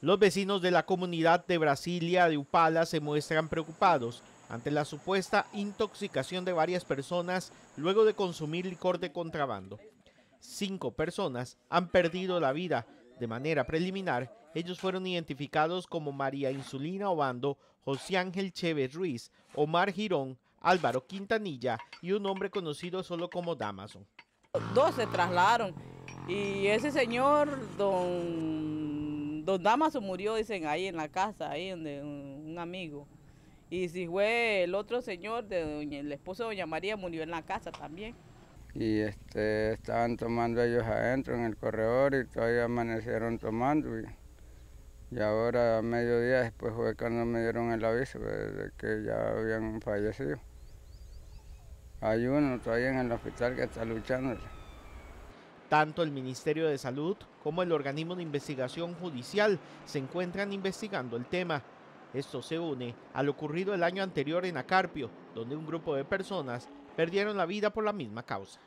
Los vecinos de la comunidad de Brasilia de Upala se muestran preocupados ante la supuesta intoxicación de varias personas luego de consumir licor de contrabando. Cinco personas han perdido la vida. De manera preliminar, ellos fueron identificados como María Insulina Obando, José Ángel Chévez Ruiz, Omar Girón, Álvaro Quintanilla y un hombre conocido solo como Damason. Dos se trasladaron y ese señor, don don Damaso murió, dicen, ahí en la casa, ahí donde un, amigo. Y si fue el otro señor, de el esposo de doña María, murió en la casa también. Y este, estaban tomando ellos adentro en el corredor y todavía amanecieron tomando. Y, ahora a mediodía después fue cuando me dieron el aviso de, que ya habían fallecido. Hay uno todavía en el hospital que está luchando. Tanto el Ministerio de Salud como el organismo de investigación judicial se encuentran investigando el tema. Esto se une a lo ocurrido el año anterior en Acarpio, donde un grupo de personas perdieron la vida por la misma causa.